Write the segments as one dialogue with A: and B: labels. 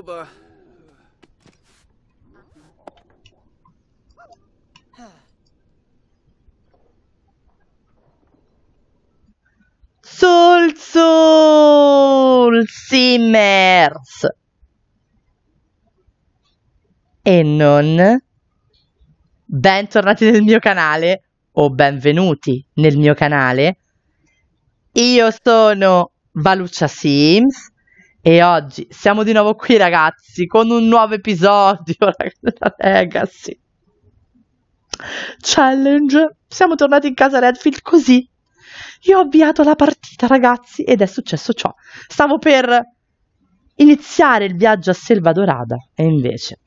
A: roba. Soul Soul Simmers. E non bentornati nel mio canale o benvenuti nel mio canale. Io sono Valuccia Sims e oggi siamo di nuovo qui, ragazzi, con un nuovo episodio della Legacy Challenge. Siamo tornati in casa Redfield così. Io ho avviato la partita, ragazzi, ed è successo ciò. Stavo per iniziare il viaggio a Selvadorada, e invece.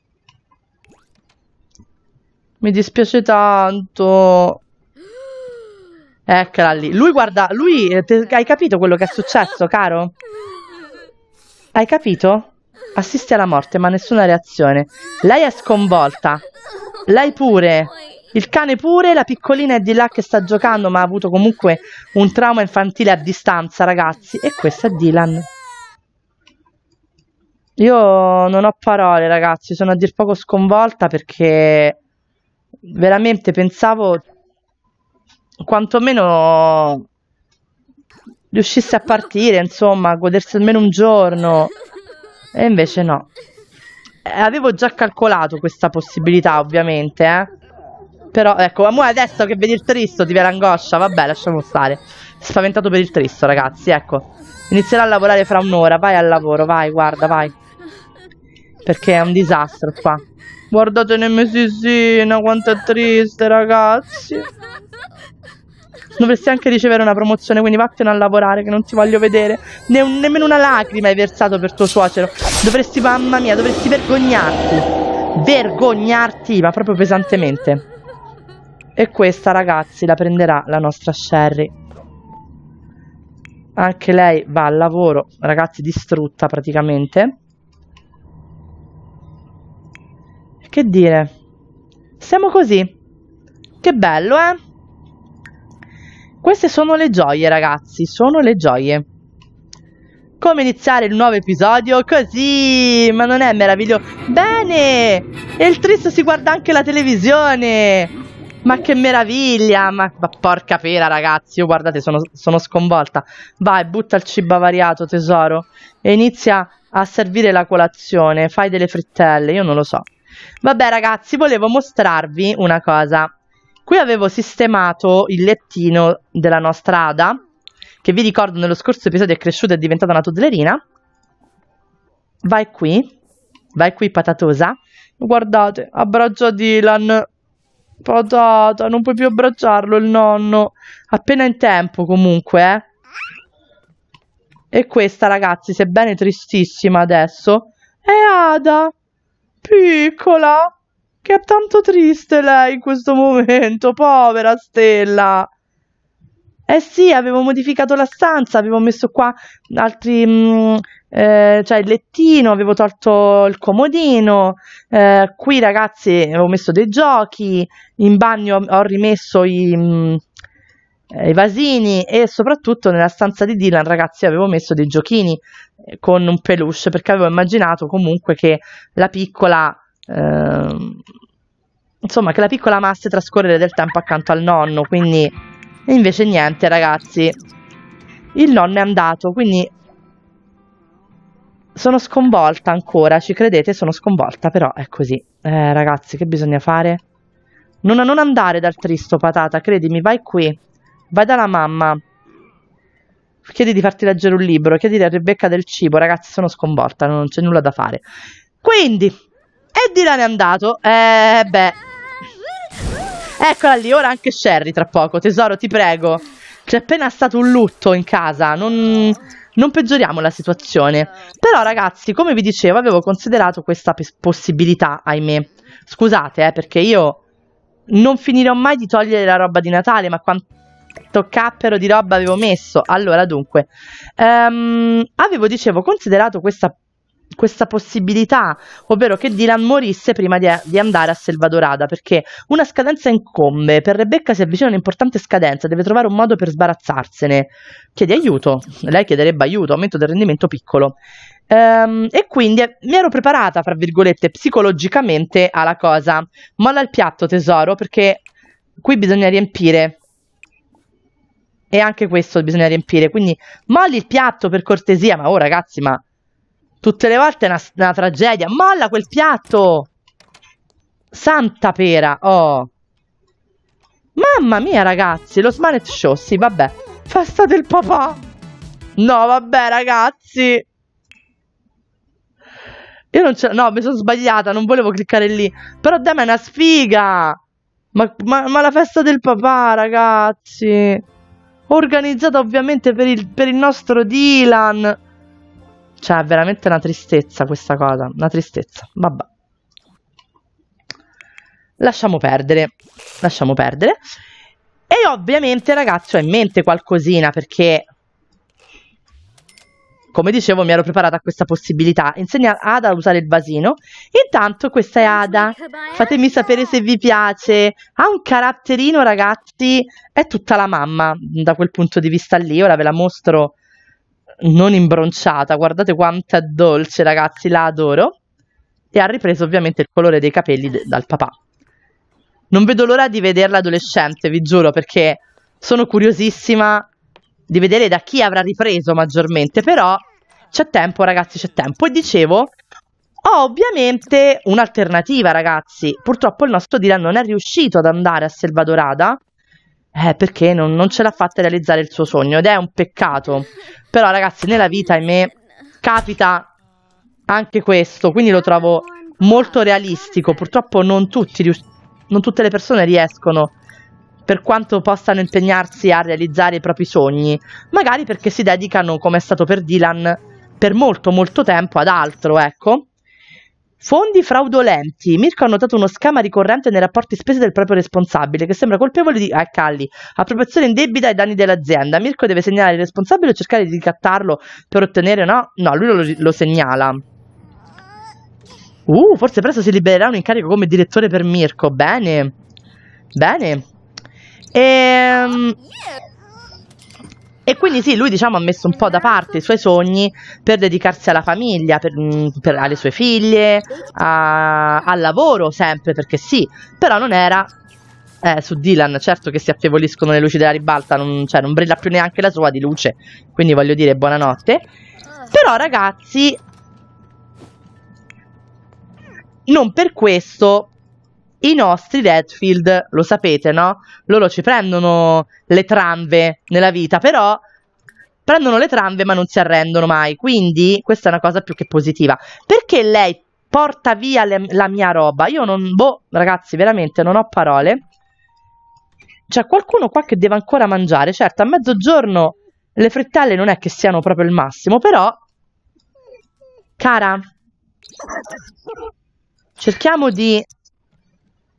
A: Mi dispiace tanto. Eccola lì. Lui, guarda, lui, hai capito quello che è successo, caro? Hai capito? Assisti alla morte, ma nessuna reazione. Lei è sconvolta. Lei pure. Il cane pure, la piccolina è di là che sta giocando, ma ha avuto comunque un trauma infantile a distanza, ragazzi. E questo è Dylan. Io non ho parole, ragazzi, sono a dir poco sconvolta perché veramente pensavo quantomeno riuscisse a partire, insomma, a godersi almeno un giorno. E invece no. Eh, avevo già calcolato questa possibilità, ovviamente, eh. Però, ecco, amore, adesso che vedi il tristo ti viene angoscia, vabbè, lasciamo stare. Spaventato per il tristo, ragazzi, ecco. Inizierà a lavorare fra un'ora, vai al lavoro, vai, guarda, vai. Perché è un disastro qua. Guardate Nemesisina, quanto è triste, ragazzi dovresti anche ricevere una promozione, quindi vattene a lavorare che non ti voglio vedere. Ne nemmeno una lacrima hai versato per tuo suocero. Dovresti, mamma mia, dovresti vergognarti. Vergognarti, ma proprio pesantemente. E questa, ragazzi, la prenderà la nostra Sherry. Anche lei va al lavoro, ragazzi, distrutta praticamente. Che dire? Siamo così. Che bello, eh? Queste sono le gioie, ragazzi, sono le gioie. Come iniziare il nuovo episodio? Così, ma non è meraviglioso? Bene! E il Tris si guarda anche la televisione! Ma che meraviglia! Ma, ma porca pera, ragazzi! Io guardate, sono, sono sconvolta. Vai, butta il cibo avariato, tesoro. E inizia a servire la colazione. Fai delle frittelle, io non lo so. Vabbè, ragazzi, volevo mostrarvi una cosa. Qui avevo sistemato il lettino della nostra Ada, che vi ricordo nello scorso episodio è cresciuta e è diventata una toddlerina. Vai qui, vai qui patatosa. Guardate, abbraccia Dylan. Patata, non puoi più abbracciarlo il nonno. Appena in tempo comunque, eh. E questa, ragazzi, sebbene tristissima adesso, è Ada. Piccola. Che è tanto triste lei in questo momento, povera Stella. Eh sì, avevo modificato la stanza, avevo messo qua altri, mh, mm, eh, cioè il lettino, avevo tolto il comodino, eh, qui ragazzi avevo messo dei giochi, in bagno ho rimesso i, mh, mm, eh, i, vasini e soprattutto nella stanza di Dylan ragazzi avevo messo dei giochini eh, con un peluche perché avevo immaginato comunque che la piccola Ehm, insomma, che la piccola amasse trascorrere del tempo accanto al nonno, quindi e invece niente ragazzi, il nonno è andato, quindi sono sconvolta ancora, ci credete? Sono sconvolta, però è così. Eh, ragazzi, che bisogna fare? Non, non andare dal tristo, patata, credimi, vai qui, vai dalla mamma, chiedi di farti leggere un libro, chiedi a Rebecca del cibo, ragazzi, sono sconvolta, non c'è nulla da fare. Quindi, e Dylan è andato. Eh, beh. Eccola lì, ora anche Sherry tra poco. Tesoro, ti prego. C'è appena stato un lutto in casa. Non, non peggioriamo la situazione. Però, ragazzi, come vi dicevo, avevo considerato questa possibilità, ahimè. Scusate, eh, perché io non finirò mai di togliere la roba di Natale, ma quanto cappero di roba avevo messo. Allora, dunque, um, avevo, dicevo, considerato questa questa possibilità, ovvero che Dylan morisse prima di, di andare a Selvadorada, perché una scadenza incombe, per Rebecca si avvicina un'importante scadenza, deve trovare un modo per sbarazzarsene, chiede aiuto, lei chiederebbe aiuto, aumento del rendimento piccolo. Um, e quindi mi ero preparata, fra virgolette, psicologicamente alla cosa. Molla il piatto, tesoro, perché qui bisogna riempire. E anche questo bisogna riempire. Quindi molli il piatto per cortesia. Ma oh, ragazzi, ma Tutte le volte è una, una tragedia. Molla quel piatto! Santa pera, oh. Mamma mia, ragazzi, lo Smanet Show, sì, vabbè. Festa del papà. No, vabbè, ragazzi. Io non ce No, mi sono sbagliata, non volevo cliccare lì. Però è una sfiga. Ma, ma, ma, la festa del papà, ragazzi. Organizzata ovviamente per il, per il nostro Dylan. Cioè, è veramente una tristezza questa cosa. Una tristezza. Vabbè. Lasciamo perdere. Lasciamo perdere. E ovviamente, ragazzi, ho in mente qualcosina perché... Come dicevo, mi ero preparata a questa possibilità. Insegna Ada a usare il vasino. Intanto questa è Ada. Fatemi sapere se vi piace. Ha un caratterino, ragazzi. È tutta la mamma da quel punto di vista lì. Ora ve la mostro non imbronciata, guardate quanto è dolce ragazzi, la adoro. E ha ripreso ovviamente il colore dei capelli de- dal papà. Non vedo l'ora di vederla adolescente, vi giuro, perché sono curiosissima di vedere da chi avrà ripreso maggiormente, però c'è tempo ragazzi, c'è tempo. E dicevo, ho ovviamente un'alternativa ragazzi, purtroppo il nostro Dylan non è riuscito ad andare a Selvadorada, eh, perché non, non ce l'ha fatta realizzare il suo sogno ed è un peccato. Però ragazzi, nella vita, ahimè, capita anche questo, quindi lo trovo molto realistico. Purtroppo non, tutti, non tutte le persone riescono per quanto possano impegnarsi a realizzare i propri sogni, magari perché si dedicano, come è stato per Dylan, per molto molto tempo ad altro, ecco. Fondi fraudolenti. Mirko ha notato uno schema ricorrente nei rapporti spese del proprio responsabile, che sembra colpevole di ah, Calli, appropriazione indebita ai danni dell'azienda. Mirko deve segnalare il responsabile o cercare di ricattarlo per ottenere no? No, lui lo, lo segnala. Uh, forse presto si libererà un incarico come direttore per Mirko. Bene. Bene. Ehm... E quindi sì, lui diciamo, ha messo un po' da parte i suoi sogni per dedicarsi alla famiglia, per, mm, per, alle sue figlie, a, al lavoro sempre, perché sì, però non era eh, su Dylan, certo che si affievoliscono le luci della ribalta, non, cioè, non brilla più neanche la sua di luce, quindi voglio dire buonanotte. Però ragazzi, non per questo i nostri Redfield, lo sapete, no? Loro ci prendono le tramve nella vita, però prendono le tramve ma non si arrendono mai. Quindi questa è una cosa più che positiva. Perché lei porta via le, la mia roba? Io non... Boh, ragazzi, veramente non ho parole. C'è qualcuno qua che deve ancora mangiare. Certo, a mezzogiorno le frittelle non è che siano proprio il massimo, però... Cara, cerchiamo di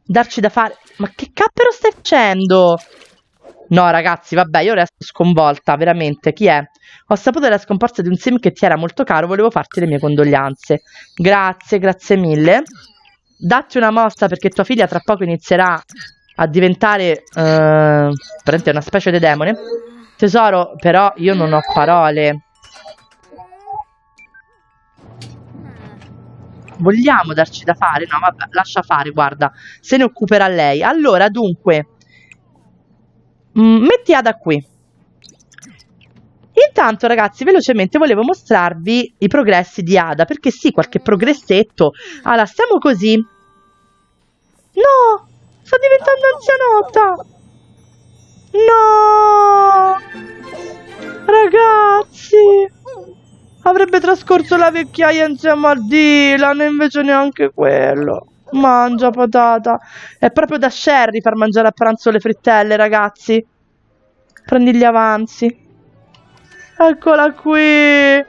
A: darci da fare. Ma che cappero stai facendo? No, ragazzi, vabbè, io resto sconvolta, veramente. Chi è? Ho saputo della scomparsa di un sim che ti era molto caro, volevo farti le mie condoglianze. Grazie, grazie mille. Datti una mossa perché tua figlia tra poco inizierà a diventare eh, una specie di demone. Tesoro, però io non ho parole. vogliamo darci da fare? No, vabbè, lascia fare, guarda, se ne occuperà lei. Allora, dunque, mm, metti Ada qui. Intanto ragazzi velocemente volevo mostrarvi i progressi di Ada perché sì qualche progressetto Allora stiamo così No sta diventando anzianotta No ragazzi Avrebbe trascorso la vecchiaia insieme a Dylan e invece neanche quello. Mangia patata. È proprio da Sherry far mangiare a pranzo le frittelle, ragazzi. Prendi gli avanzi. Eccola qui!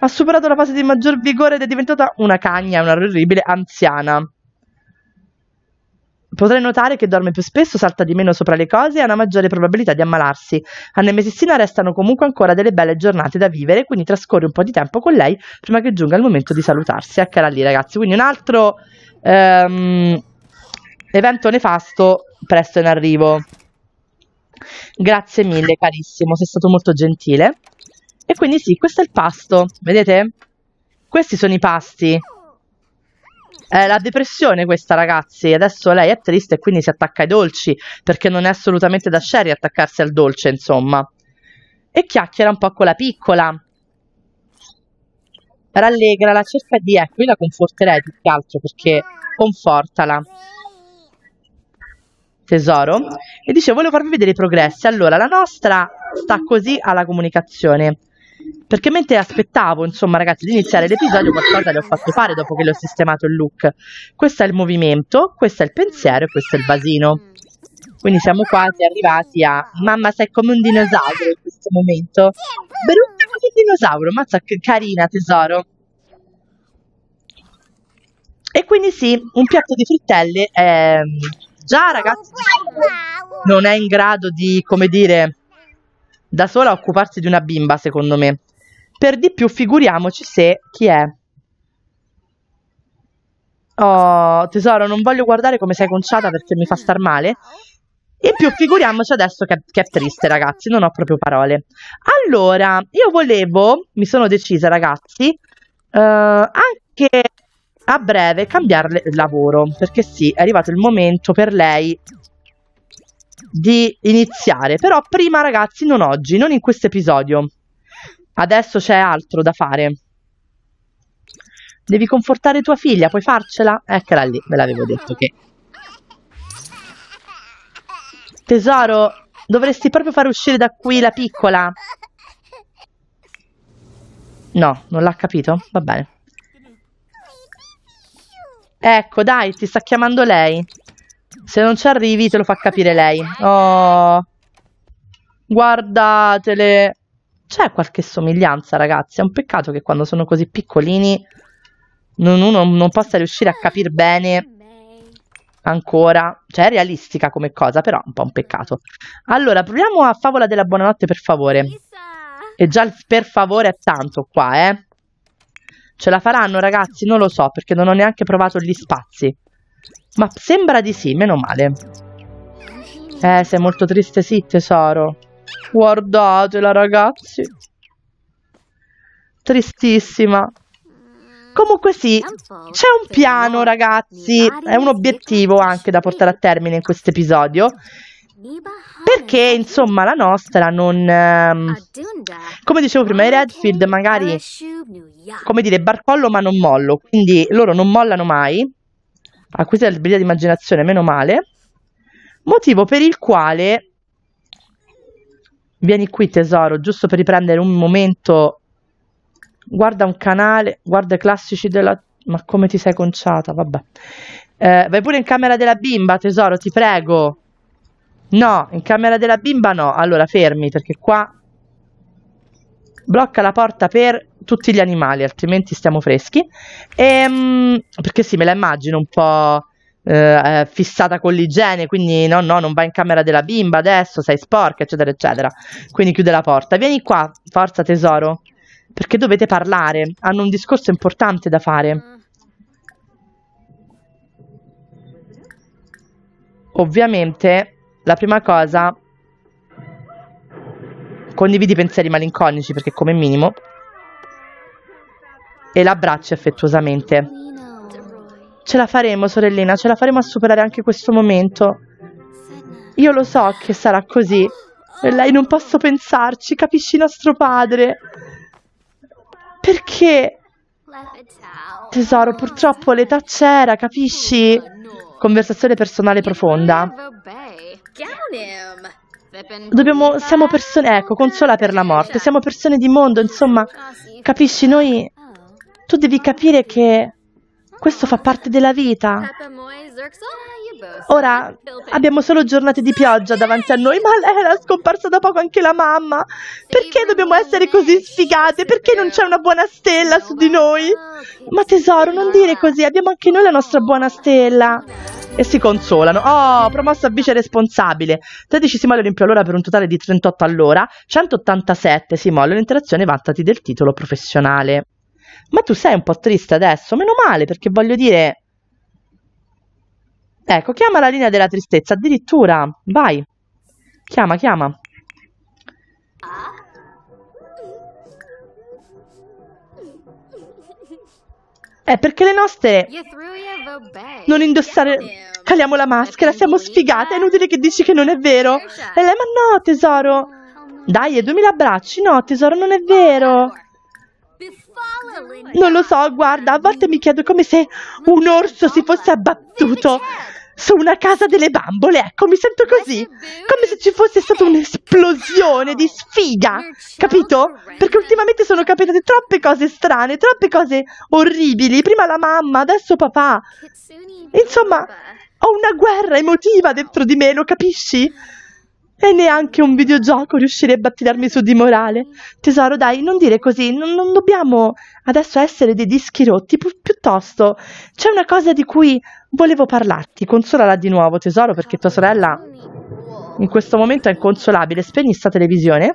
A: Ha superato la fase di maggior vigore ed è diventata una cagna, una orribile anziana. Potrei notare che dorme più spesso, salta di meno sopra le cose e ha una maggiore probabilità di ammalarsi. A Nemesissina restano comunque ancora delle belle giornate da vivere, quindi trascorre un po' di tempo con lei prima che giunga il momento di salutarsi. Eccola lì, ragazzi. Quindi un altro ehm, evento nefasto presto in arrivo. Grazie mille, carissimo, sei stato molto gentile. E quindi sì, questo è il pasto, vedete? Questi sono i pasti è la depressione questa ragazzi, adesso lei è triste e quindi si attacca ai dolci, perché non è assolutamente da Sherry attaccarsi al dolce, insomma. E chiacchiera un po' con la piccola. Rallegra, la cerca di, ecco, io la conforterei più che altro perché confortala. Tesoro. E dice, volevo farvi vedere i progressi. Allora, la nostra sta così alla comunicazione perché mentre aspettavo, insomma, ragazzi, di iniziare l'episodio, qualcosa le ho fatto fare dopo che le ho sistemato il look. Questo è il movimento, questo è il pensiero e questo è il basino. Quindi siamo quasi arrivati a mamma sei come un dinosauro in questo momento. Brutta come un dinosauro, mazza che carina tesoro. E quindi sì, un piatto di frittelle è ehm, già ragazzi non è in grado di, come dire, da sola a occuparsi di una bimba, secondo me. Per di più, figuriamoci se chi è. Oh, tesoro, non voglio guardare come sei conciata perché mi fa star male. In più, figuriamoci adesso che, che, è triste, ragazzi, non ho proprio parole. Allora, io volevo, mi sono decisa, ragazzi, eh, anche a breve cambiare lavoro, perché sì, è arrivato il momento per lei di iniziare. Però prima, ragazzi, non oggi, non in questo episodio. Adesso c'è altro da fare. Devi confortare tua figlia, puoi farcela? Eccola lì, ve l'avevo detto che. Tesoro, dovresti proprio far uscire da qui la piccola. No, non l'ha capito? Va bene. Ecco, dai, ti sta chiamando lei. Se non ci arrivi te lo fa capire lei. Oh. Guardatele. C'è qualche somiglianza, ragazzi. È un peccato che quando sono così piccolini non, uno non possa riuscire a capire bene ancora. Cioè, è realistica come cosa, però è un po' un peccato. Allora, proviamo a Favola della Buonanotte, per favore. E già il per favore è tanto qua, eh. Ce la faranno, ragazzi? Non lo so, perché non ho neanche provato gli spazi. Ma sembra di sì, meno male. Eh, sei molto triste, sì, tesoro. Guardatela, ragazzi. Tristissima. Comunque sì, c'è un piano, ragazzi. È un obiettivo anche da portare a termine in questo episodio. Perché, insomma, la nostra non... Ehm, come dicevo prima, i Redfield magari... Come dire, barcollo ma non mollo. Quindi loro non mollano mai acquisire ah, la di immaginazione, meno male, motivo per il quale vieni qui tesoro, giusto per riprendere un momento, guarda un canale, guarda i classici della... ma come ti sei conciata, vabbè. Eh, vai pure in camera della bimba tesoro, ti prego. No, in camera della bimba no, allora fermi perché qua blocca la porta per tutti gli animali, altrimenti stiamo freschi. E, ehm, perché sì, me la immagino un po'. Eh, eh fissata con l'igiene, quindi no, no, non vai in camera della bimba adesso, sei sporca, eccetera, eccetera. Quindi chiude la porta. Vieni qua, forza tesoro, perché dovete parlare, hanno un discorso importante da fare. Ovviamente, la prima cosa condividi pensieri malinconici perché come minimo e l'abbraccia affettuosamente. Ce la faremo, sorellina, ce la faremo a superare anche questo momento. Io lo so che sarà così. E lei non posso pensarci, capisci nostro padre. Perché? Tesoro, purtroppo l'età c'era, capisci? Conversazione personale profonda. Dobbiamo, siamo persone, ecco, consola per la morte, siamo persone di mondo, insomma, capisci, noi, tu devi capire che questo fa parte della vita. Ora abbiamo solo giornate di pioggia davanti a noi, ma lei era scomparsa da poco anche la mamma. Perché dobbiamo essere così sfigate? Perché non c'è una buona stella su di noi? Ma tesoro, non dire così, abbiamo anche noi la nostra buona stella e si consolano. Oh, promosso a vice responsabile. 13 simole in più all'ora per un totale di 38 all'ora, 187 simole l'interazione vantati del titolo professionale. Ma tu sei un po' triste adesso, meno male, perché voglio dire... Ecco, chiama la linea della tristezza, addirittura. Vai. Chiama, chiama. È perché le nostre... Non indossare... Caliamo la maschera, siamo sfigate, è inutile che dici che non è vero. E lei, ma no, tesoro. Oh, Dai, è 2000 abbracci. No, tesoro, non è vero. Non lo so, guarda, a volte mi chiedo come se un orso si fosse abbattuto su una casa delle bambole, ecco, mi sento così, come se ci fosse stata un'esplosione di sfiga, capito? Perché ultimamente sono capitate troppe cose strane, troppe cose orribili, prima la mamma, adesso papà. Insomma, ho una guerra emotiva dentro di me, lo capisci? E neanche un videogioco riuscirebbe a tirarmi su di morale. Tesoro, dai, non dire così, non, non dobbiamo adesso essere dei dischi rotti, pi- piuttosto c'è una cosa di cui Volevo parlarti, consolala di nuovo tesoro perché tua sorella in questo momento è inconsolabile. Spegni sta televisione.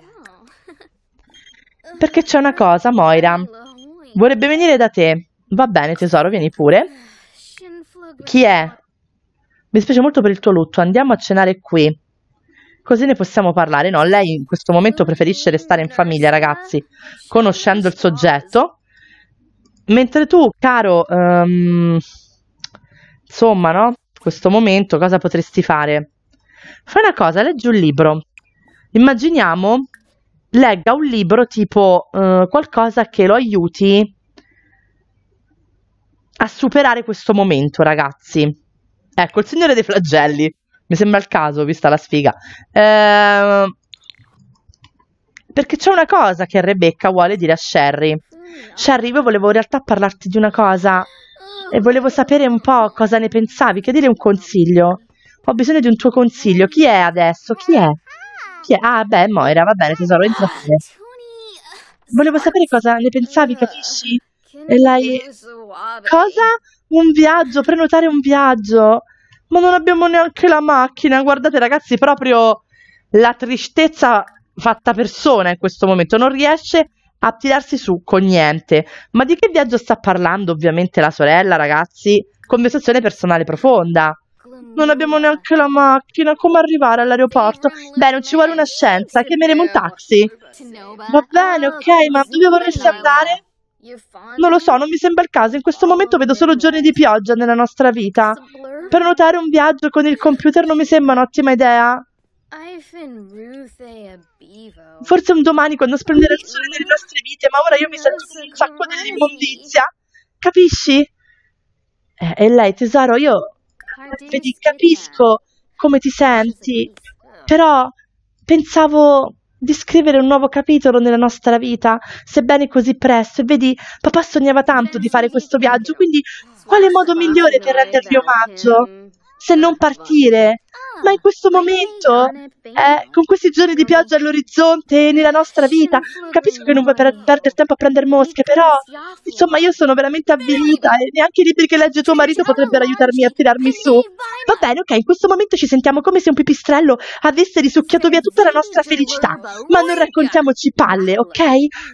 A: Perché c'è una cosa, Moira. Vorrebbe venire da te. Va bene tesoro, vieni pure. Chi è? Mi spiace molto per il tuo lutto, andiamo a cenare qui. Così ne possiamo parlare, no? Lei in questo momento preferisce restare in famiglia, ragazzi, conoscendo il soggetto. Mentre tu, caro... Um, insomma, no? Questo momento, cosa potresti fare? Fai una cosa, leggi un libro. Immaginiamo legga un libro tipo uh, qualcosa che lo aiuti a superare questo momento, ragazzi. Ecco, il Signore dei Flagelli. Mi sembra il caso, vista la sfiga. Eh, perché c'è una cosa che Rebecca vuole dire a Sherry. Mm. Sherry, io volevo in realtà parlarti di una cosa e volevo sapere un po' cosa ne pensavi, chiedere un consiglio. Ho bisogno di un tuo consiglio. Chi è adesso? Chi è? Chi è? Ah, beh, Moira, va bene, tesoro, entra pure. Volevo sapere cosa ne pensavi, capisci? E lei... Cosa? Un viaggio, prenotare un viaggio. Ma non abbiamo neanche la macchina. Guardate, ragazzi, proprio la tristezza fatta persona in questo momento. Non riesce a a tirarsi su con niente. Ma di che viaggio sta parlando ovviamente la sorella, ragazzi? Conversazione personale profonda. Non abbiamo neanche la macchina, come arrivare all'aeroporto? Beh, non ci vuole una scienza, chiameremo un taxi. Va bene, ok, ma dove vorresti andare? Non lo so, non mi sembra il caso, in questo momento vedo solo giorni di pioggia nella nostra vita. Prenotare un viaggio con il computer non mi sembra un'ottima idea. Forse un domani quando splenderà il sole nelle nostre vite, ma ora io mi sento come un sacco dell'immondizia. Capisci? e eh, lei, tesoro, io vedi, capisco come ti senti, però pensavo di scrivere un nuovo capitolo nella nostra vita, sebbene così presto. E vedi, papà sognava tanto di fare questo viaggio, quindi quale modo migliore per rendervi omaggio se non partire? ma in questo momento, eh, con questi giorni di pioggia all'orizzonte e nella nostra vita, capisco che non vuoi per- perdere tempo a prendere mosche, però, insomma, io sono veramente avvilita e neanche i libri che legge tuo marito potrebbero aiutarmi a tirarmi su. Va bene, ok, in questo momento ci sentiamo come se un pipistrello avesse risucchiato via tutta la nostra felicità, ma non raccontiamoci palle, ok?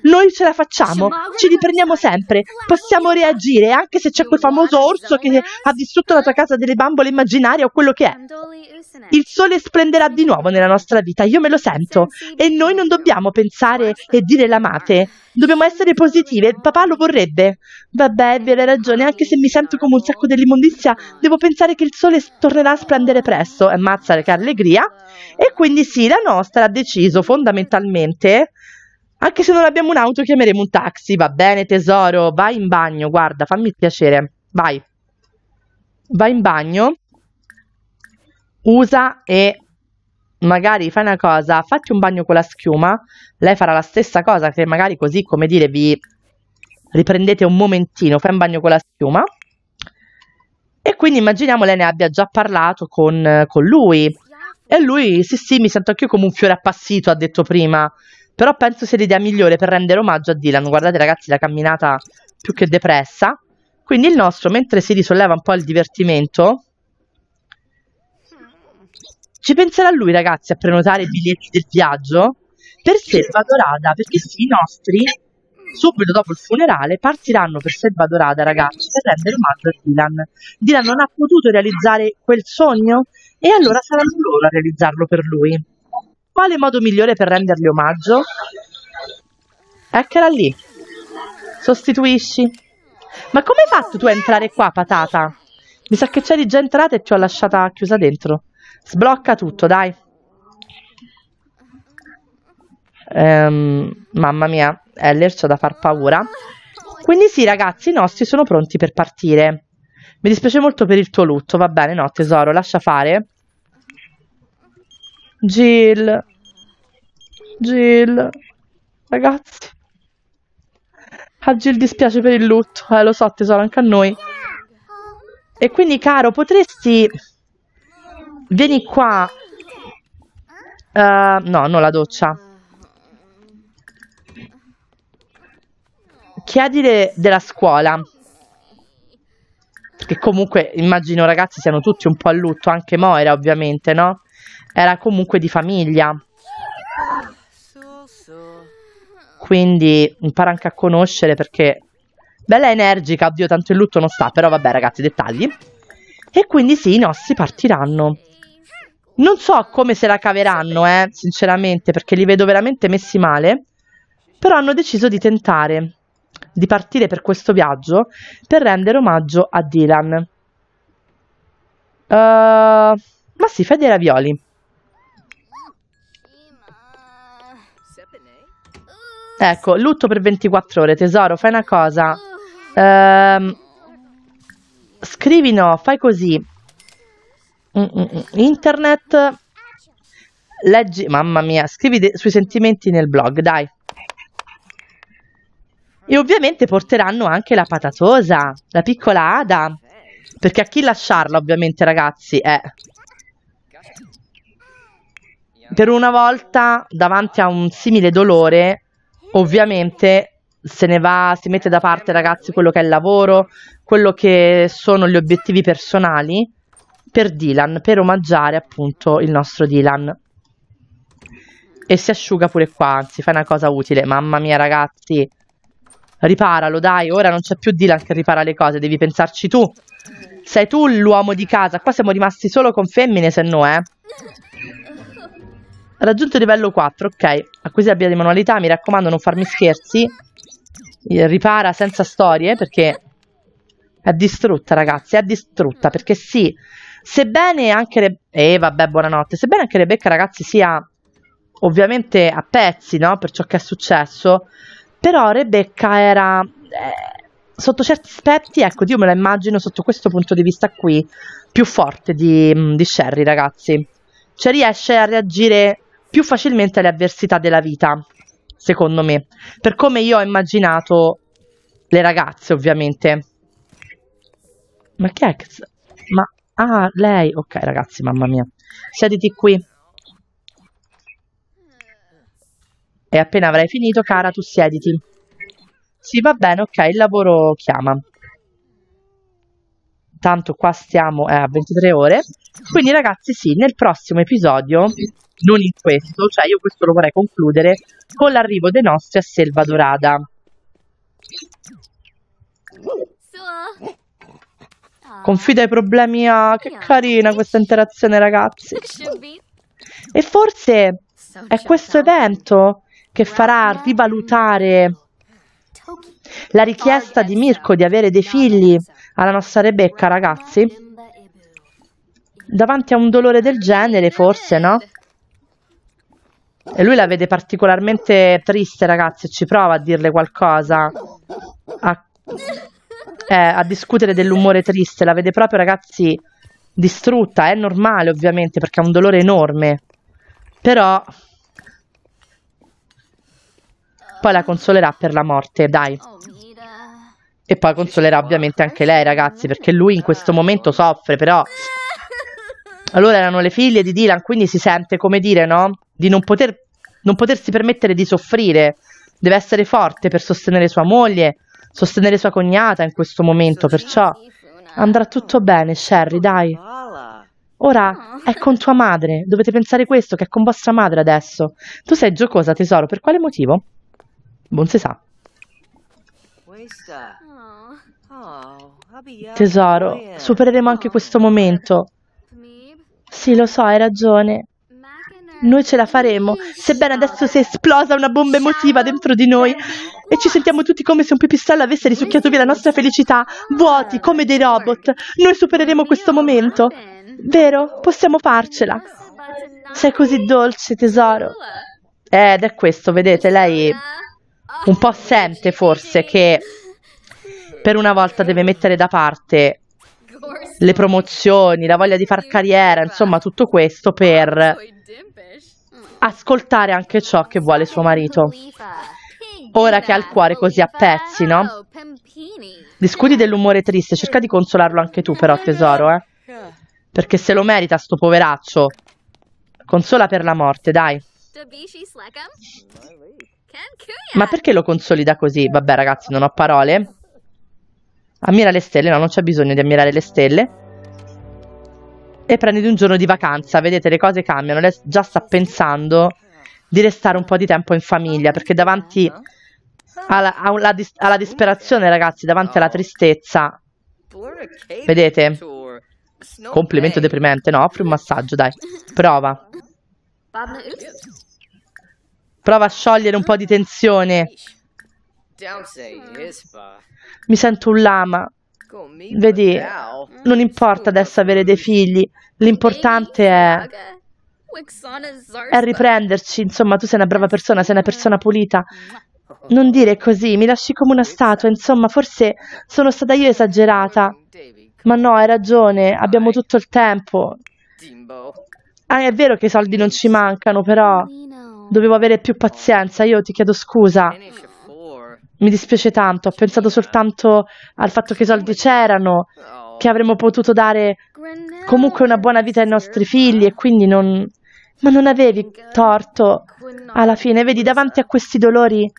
A: Noi ce la facciamo, ci riprendiamo sempre, possiamo reagire, anche se c'è quel famoso orso che eh. ha distrutto la tua casa delle bambole immaginarie o quello che è. Eh, il sole splenderà di nuovo nella nostra vita, io me lo sento. E noi non dobbiamo pensare e dire l'amate, dobbiamo essere positive, papà lo vorrebbe. Vabbè, è vera ragione, anche se mi sento come un sacco dell'immondizia, devo pensare che il sole tornerà a splendere presto, Ammazza mazza che allegria. E quindi sì, la nostra ha deciso fondamentalmente... Anche se non abbiamo un'auto, chiameremo un taxi. Va bene, tesoro, vai in bagno, guarda, fammi il piacere. Vai. Vai in bagno usa e magari fai una cosa, fatti un bagno con la schiuma, lei farà la stessa cosa che magari così come dire vi riprendete un momentino, fai un bagno con la schiuma e quindi immaginiamo lei ne abbia già parlato con, con lui e lui sì sì mi sento anche io come un fiore appassito ha detto prima però penso sia l'idea migliore per rendere omaggio a Dylan guardate ragazzi la camminata più che depressa quindi il nostro mentre si risolleva un po' il divertimento ci penserà lui, ragazzi, a prenotare i biglietti del viaggio? Per Selva Dorada, perché sì, i nostri, subito dopo il funerale, partiranno per Selva Dorada, ragazzi, per rendere omaggio a Dylan. Dylan non ha potuto realizzare quel sogno e allora saranno loro a realizzarlo per lui. Quale modo migliore per rendergli omaggio? Eccola lì. Sostituisci. Ma come hai fatto tu a entrare qua, patata? Mi sa che c'eri già entrata e ti ho lasciata chiusa dentro. Sblocca tutto, dai. Um, mamma mia, Eller c'ho da far paura. Quindi sì, ragazzi, i nostri sono pronti per partire. Mi dispiace molto per il tuo lutto, va bene, no, tesoro, lascia fare. Jill. Jill. Ragazzi. A Jill dispiace per il lutto, eh, lo so, tesoro, anche a noi. E quindi, caro, potresti Vieni qua. Uh, no, non la doccia. Chiedile della scuola. Che comunque immagino ragazzi siano tutti un po' a lutto, anche Moira ovviamente, no? Era comunque di famiglia. Quindi impara anche a conoscere perché... Bella energica, oddio tanto il lutto non sta, però vabbè ragazzi, dettagli. E quindi sì, i nostri partiranno. Non so come se la caveranno, eh, sinceramente, perché li vedo veramente messi male, però hanno deciso di tentare, di partire per questo viaggio per rendere omaggio a Dylan. Uh, ma si, fai dei ravioli. Ecco, lutto per 24 ore, tesoro, fai una cosa. Uh, scrivi no, fai così Mm, mm, mm. Internet, leggi, mamma mia, scrivi de- sui sentimenti nel blog, dai. E ovviamente porteranno anche la patatosa, la piccola Ada, perché a chi lasciarla ovviamente ragazzi è... Eh. Per una volta davanti a un simile dolore, ovviamente se ne va, si mette da parte ragazzi quello che è il lavoro, quello che sono gli obiettivi personali per Dylan, per omaggiare appunto il nostro Dylan. E si asciuga pure qua, anzi, fai una cosa utile. Mamma mia, ragazzi, riparalo, dai, ora non c'è più Dylan che ripara le cose, devi pensarci tu. Sei tu l'uomo di casa, qua siamo rimasti solo con femmine, se no, eh. Raggiunto il livello 4, ok. Acquisire abbia di manualità, mi raccomando, non farmi scherzi. Eh, ripara senza storie, perché è distrutta, ragazzi, è distrutta, perché sì, Sebbene anche Re- eh, vabbè, buonanotte. Sebbene anche Rebecca, ragazzi, sia ovviamente a pezzi, no? Per ciò che è successo. Però Rebecca era. Eh, sotto certi aspetti, ecco, io me la immagino sotto questo punto di vista qui, più forte di, mm, di Sherry, ragazzi. Cioè riesce a reagire più facilmente alle avversità della vita, secondo me. Per come io ho immaginato le ragazze, ovviamente. Ma che è? Ma Ah, lei. Ok, ragazzi, mamma mia. Siediti qui. E appena avrai finito, cara, tu siediti. Sì, va bene, ok, il lavoro chiama. Tanto qua stiamo eh, a 23 ore. Quindi, ragazzi, sì, nel prossimo episodio, non in questo, cioè io questo lo vorrei concludere con l'arrivo dei nostri a Selva Dorada. Sì. Confida i problemi a... Che carina questa interazione, ragazzi. E forse è questo evento che farà rivalutare la richiesta di Mirko di avere dei figli alla nostra Rebecca, ragazzi. Davanti a un dolore del genere, forse, no? E lui la vede particolarmente triste, ragazzi, ci prova a dirle qualcosa. A eh, a discutere dell'umore triste, la vede proprio ragazzi distrutta, è normale ovviamente perché ha un dolore enorme, però poi la consolerà per la morte, dai. E poi consolerà ovviamente anche lei ragazzi perché lui in questo momento soffre, però... Allora erano le figlie di Dylan, quindi si sente come dire, no? Di non, poter, non potersi permettere di soffrire. Deve essere forte per sostenere sua moglie, sostenere sua cognata in questo momento, perciò andrà tutto bene, Sherry, dai. Ora è con tua madre, dovete pensare questo, che è con vostra madre adesso. Tu sei giocosa, tesoro, per quale motivo? Non si sa. Tesoro, supereremo anche questo momento. Sì, lo so, hai ragione. Noi ce la faremo, sebbene adesso si esplosa una bomba emotiva dentro di noi e ci sentiamo tutti come se un pipistrello avesse risucchiato via la nostra felicità, vuoti come dei robot. Noi supereremo questo momento. Vero? Possiamo farcela. Sei così dolce, tesoro. Eh, ed è questo, vedete, lei un po' sente forse che per una volta deve mettere da parte le promozioni, la voglia di far carriera, insomma tutto questo per ascoltare anche ciò che vuole suo marito ora che ha il cuore così a pezzi, no? Oh, Discuti dell'umore triste, cerca di consolarlo anche tu però, tesoro, eh? Perché se lo merita sto poveraccio. Consola per la morte, dai. Ma perché lo consolida così? Vabbè ragazzi, non ho parole. Ammira le stelle, no, non c'è bisogno di ammirare le stelle. E prendi un giorno di vacanza, vedete le cose cambiano, lei già sta pensando di restare un po' di tempo in famiglia perché davanti alla, alla, dis- alla disperazione, ragazzi, davanti alla tristezza. Vedete? Complimento deprimente, no? Offri un massaggio, dai. Prova. Prova a sciogliere un po' di tensione. Mi sento un lama. Vedi, non importa adesso avere dei figli. L'importante è... è riprenderci. Insomma, tu sei una brava persona, sei una persona pulita. Non dire così, mi lasci come una statua, insomma, forse sono stata io esagerata. Ma no, hai ragione, abbiamo tutto il tempo. Ah, è vero che i soldi non ci mancano, però dovevo avere più pazienza, io ti chiedo scusa. Mi dispiace tanto, ho pensato soltanto al fatto che i soldi c'erano, che avremmo potuto dare comunque una buona vita ai nostri figli e quindi non, ma non avevi torto. Alla fine, vedi, davanti a questi dolori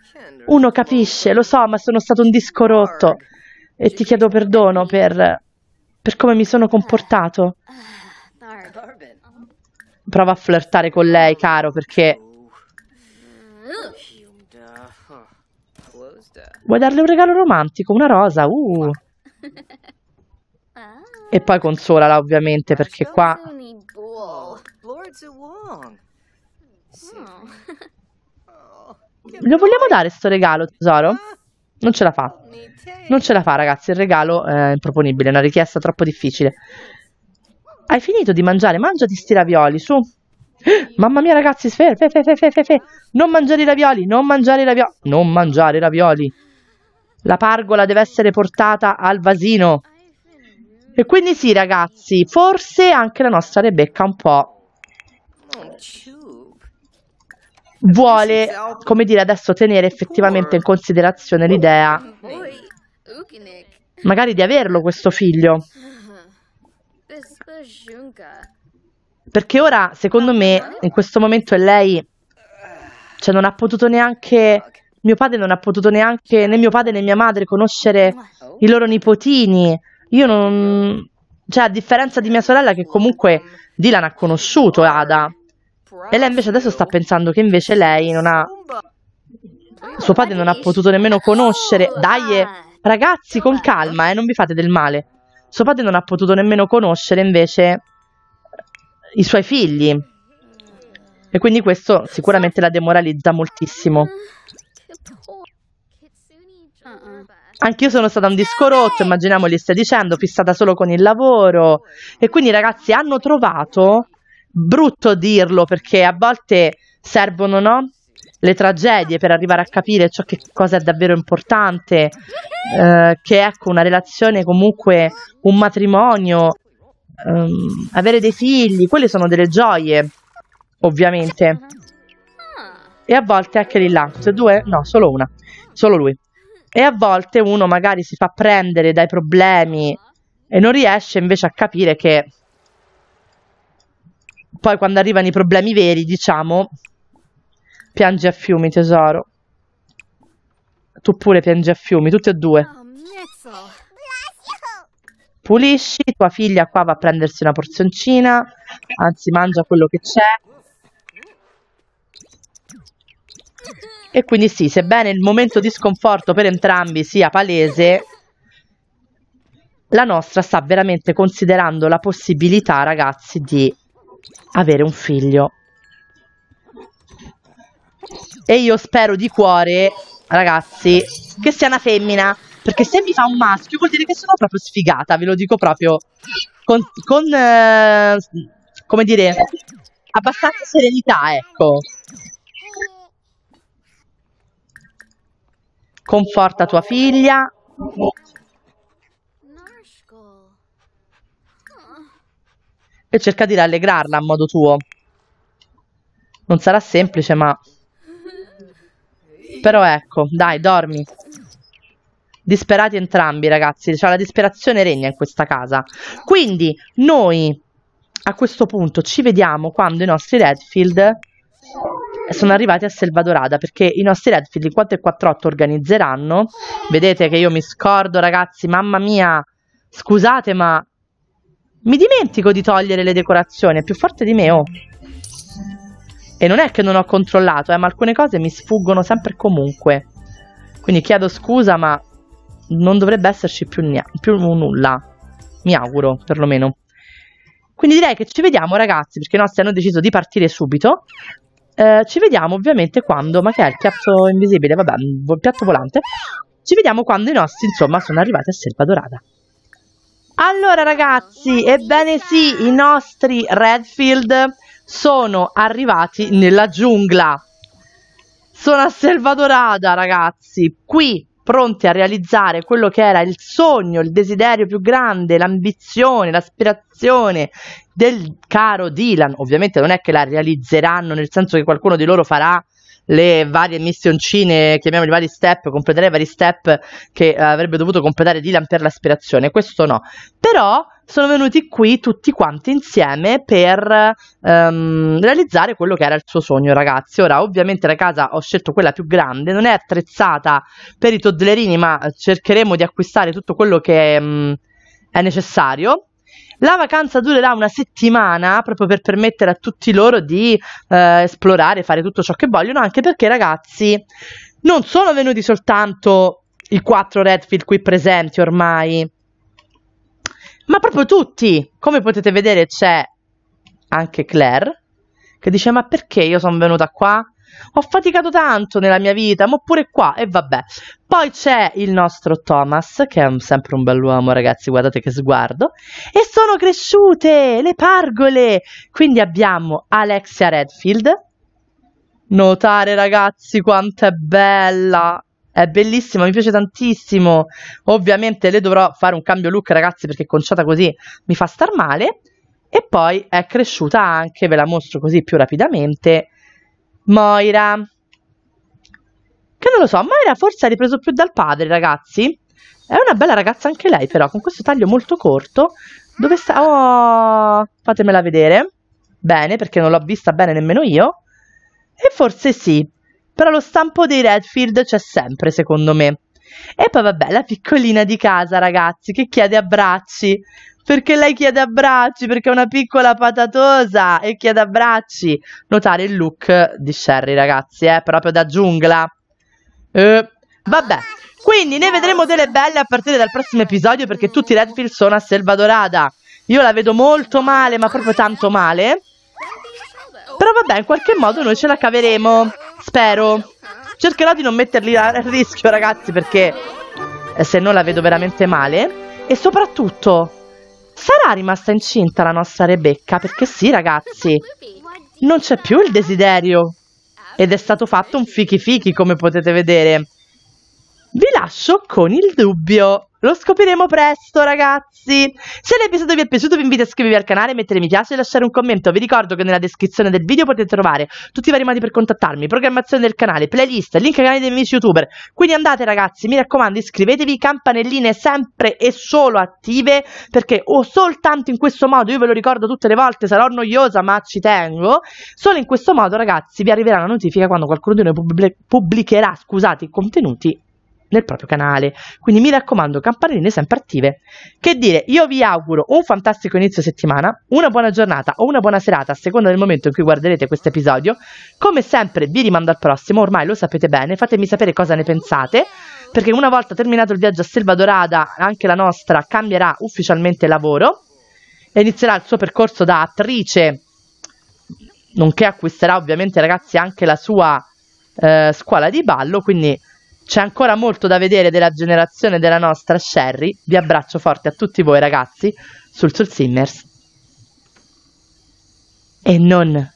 A: uno capisce, lo so, ma sono stato un disco rotto e ti chiedo perdono per, per come mi sono comportato. Prova a flirtare con lei, caro, perché... Vuoi darle un regalo romantico, una rosa, uh. E poi consolala, ovviamente, perché qua Mm. Oh, Lo vogliamo dare sto regalo, tesoro? Ah. Non ce la fa. Non ce la fa, ragazzi. Il regalo è eh, improponibile, è una richiesta troppo difficile. Hai finito di mangiare? Mangiati sti ravioli, su. Mamma mia, ragazzi, fe, fe, fe, fe, fe, fe. Non mangiare i ravioli, non mangiare i ravioli. Non mangiare i ravioli. La pargola deve essere portata al vasino. E quindi sì, ragazzi, forse anche la nostra Rebecca un po' vuole, come dire, adesso tenere effettivamente in considerazione l'idea magari di averlo questo figlio. Perché ora, secondo me, in questo momento è lei, cioè non ha potuto neanche, mio padre non ha potuto neanche, né mio padre né mia madre conoscere i loro nipotini. Io non, cioè a differenza di mia sorella che comunque Dylan ha conosciuto Ada e lei invece adesso sta pensando che invece lei non ha... Suo padre non ha potuto nemmeno conoscere... Dai, eh, ragazzi, con calma, eh, non vi fate del male. Suo padre non ha potuto nemmeno conoscere invece i suoi figli. E quindi questo sicuramente la demoralizza moltissimo. Anch'io sono stata un disco rotto, immaginiamo gli stia dicendo, fissata solo con il lavoro. E quindi ragazzi hanno trovato brutto dirlo perché a volte servono no? le tragedie per arrivare a capire ciò che cosa è davvero importante, eh, che ecco una relazione comunque, un matrimonio, ehm, avere dei figli, quelle sono delle gioie, ovviamente. E a volte anche lì là, cioè due? No, solo una, solo lui. E a volte uno magari si fa prendere dai problemi e non riesce invece a capire che poi quando arrivano i problemi veri, diciamo, piangi a fiumi, tesoro. Tu pure piangi a fiumi, tutti e due. Pulisci, tua figlia qua va a prendersi una porzioncina, anzi mangia quello che c'è. E quindi sì, sebbene il momento di sconforto per entrambi sia palese, la nostra sta veramente considerando la possibilità, ragazzi, di avere un figlio. E io spero di cuore, ragazzi, che sia una femmina. Perché se mi fa un maschio vuol dire che sono proprio sfigata, ve lo dico proprio con, con eh, come dire, abbastanza serenità, ecco. Conforta tua figlia, e cerca di rallegrarla a modo tuo. Non sarà semplice, ma... Però ecco, dai, dormi. Disperati entrambi, ragazzi. Cioè, la disperazione regna in questa casa. Quindi, noi a questo punto ci vediamo quando i nostri Redfield sono arrivati a Selvadorada perché i nostri Redfield in 4 e 48 organizzeranno vedete che io mi scordo ragazzi mamma mia scusate ma mi dimentico di togliere le decorazioni, è più forte di me, oh. E non è che non ho controllato, eh, ma alcune cose mi sfuggono sempre e comunque. Quindi chiedo scusa, ma non dovrebbe esserci più, più nulla. Mi auguro, perlomeno. Quindi direi che ci vediamo, ragazzi, perché i nostri hanno deciso di partire subito. Eh, ci vediamo ovviamente quando... Ma che è il piatto invisibile? Vabbè, il piatto volante. Ci vediamo quando i nostri, insomma, sono arrivati a Selva Dorada. Allora ragazzi, ebbene sì, i nostri Redfield sono arrivati nella giungla. Sono a Selvadorada ragazzi, qui pronti a realizzare quello che era il sogno, il desiderio più grande, l'ambizione, l'aspirazione del caro Dylan. Ovviamente non è che la realizzeranno, nel senso che qualcuno di loro farà le varie missioncine, chiamiamoli vari step, completare i vari step che eh, avrebbe dovuto completare Dylan per l'aspirazione, questo no. Però sono venuti qui tutti quanti insieme per um, realizzare quello che era il suo sogno, ragazzi. Ora, ovviamente la casa ho scelto quella più grande, non è attrezzata per i toddlerini, ma cercheremo di acquistare tutto quello che um, è necessario la vacanza durerà una settimana proprio per permettere a tutti loro di eh, esplorare, fare tutto ciò che vogliono, anche perché ragazzi non sono venuti soltanto i quattro Redfield qui presenti ormai, ma proprio tutti. Come potete vedere c'è anche Claire che dice ma perché io sono venuta qua? ho faticato tanto nella mia vita, ma pure qua, e vabbè. Poi c'è il nostro Thomas, che è un, sempre un bell'uomo, ragazzi, guardate che sguardo. E sono cresciute le pargole! Quindi abbiamo Alexia Redfield. Notare, ragazzi, quanto è bella! È bellissima, mi piace tantissimo. Ovviamente le dovrò fare un cambio look, ragazzi, perché conciata così mi fa star male. E poi è cresciuta anche, ve la mostro così più rapidamente, Moira. Che non lo so, Moira forse ha ripreso più dal padre, ragazzi. È una bella ragazza anche lei, però, con questo taglio molto corto. Dove sta? Oh, fatemela vedere. Bene, perché non l'ho vista bene nemmeno io. E forse sì. Però lo stampo dei Redfield c'è sempre, secondo me. E poi vabbè, la piccolina di casa, ragazzi, che chiede abbracci perché lei chiede abbracci, perché è una piccola patatosa e chiede abbracci. Notare il look di Sherry, ragazzi, è eh? proprio da giungla. Eh, vabbè. Quindi ne vedremo delle belle a partire dal prossimo episodio perché tutti i Redfield sono a Selvadorada. Io la vedo molto male, ma proprio tanto male. Però vabbè, in qualche modo noi ce la caveremo. Spero. Cercherò di non metterli a rischio, ragazzi, perché eh, se no la vedo veramente male. E soprattutto, Sarà rimasta incinta la nostra Rebecca? Perché sì, ragazzi, non c'è più il desiderio. Ed è stato fatto un fichi fichi, come potete vedere. Vi lascio con il dubbio. Lo scopriremo presto, ragazzi! Se l'episodio vi è piaciuto, vi invito a iscrivervi al canale, mettere mi piace e lasciare un commento. Vi ricordo che nella descrizione del video potete trovare tutti i vari modi per contattarmi, programmazione del canale, playlist, link ai canali dei miei youtuber. Quindi andate, ragazzi, mi raccomando, iscrivetevi, campanelline sempre e solo attive, perché o soltanto in questo modo, io ve lo ricordo tutte le volte, sarò noiosa, ma ci tengo. Solo in questo modo, ragazzi, vi arriverà la notifica quando qualcuno di noi pubblicherà, scusate, i contenuti nel proprio canale. Quindi mi raccomando, campanelline sempre attive. Che dire, io vi auguro un fantastico inizio settimana, una buona giornata o una buona serata a seconda del momento in cui guarderete questo episodio. Come sempre vi rimando al prossimo, ormai lo sapete bene, fatemi sapere cosa ne pensate, perché una volta terminato il viaggio a Selva Dorada, anche la nostra cambierà ufficialmente lavoro e inizierà il suo percorso da attrice, nonché acquisterà ovviamente ragazzi anche la sua eh, scuola di ballo, quindi c'è ancora molto da vedere della generazione della nostra Sherry. Vi abbraccio forte a tutti voi ragazzi sul Soul Simmers. E non